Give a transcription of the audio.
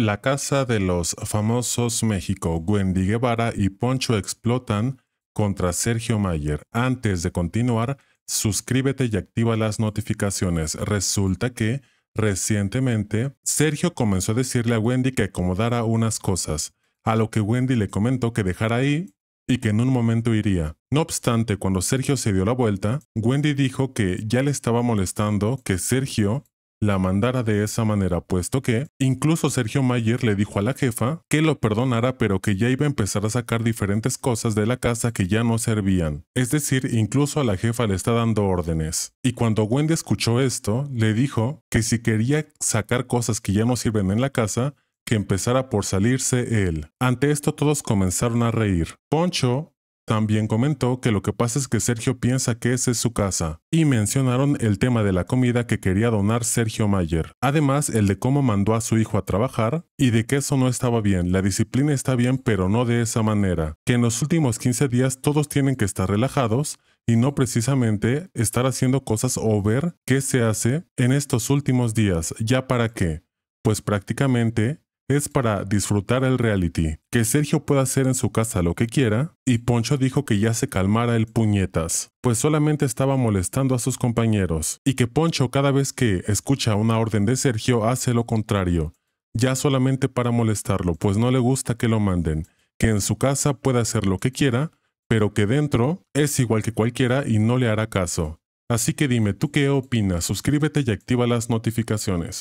La casa de los famosos México Wendy Guevara y Poncho explotan contra Sergio Mayer. Antes de continuar, suscríbete y activa las notificaciones. Resulta que, recientemente, Sergio comenzó a decirle a Wendy que acomodara unas cosas, a lo que Wendy le comentó que dejara ahí y que en un momento iría. No obstante, cuando Sergio se dio la vuelta, Wendy dijo que ya le estaba molestando que Sergio la mandara de esa manera, puesto que incluso Sergio Mayer le dijo a la jefa que lo perdonara, pero que ya iba a empezar a sacar diferentes cosas de la casa que ya no servían. Es decir, incluso a la jefa le está dando órdenes. Y cuando Wendy escuchó esto, le dijo que si quería sacar cosas que ya no sirven en la casa, que empezara por salirse él. Ante esto todos comenzaron a reír. Poncho también comentó que lo que pasa es que Sergio piensa que esa es su casa, y mencionaron el tema de la comida que quería donar Sergio Mayer, además el de cómo mandó a su hijo a trabajar y de que eso no estaba bien, la disciplina está bien pero no de esa manera, que en los últimos 15 días todos tienen que estar relajados y no precisamente estar haciendo cosas o ver qué se hace en estos últimos días, ya para qué, pues prácticamente es para disfrutar el reality, que Sergio pueda hacer en su casa lo que quiera, y Poncho dijo que ya se calmara el puñetas, pues solamente estaba molestando a sus compañeros, y que Poncho cada vez que escucha una orden de Sergio hace lo contrario, ya solamente para molestarlo, pues no le gusta que lo manden, que en su casa pueda hacer lo que quiera, pero que dentro es igual que cualquiera y no le hará caso. Así que dime, ¿tú qué opinas? Suscríbete y activa las notificaciones.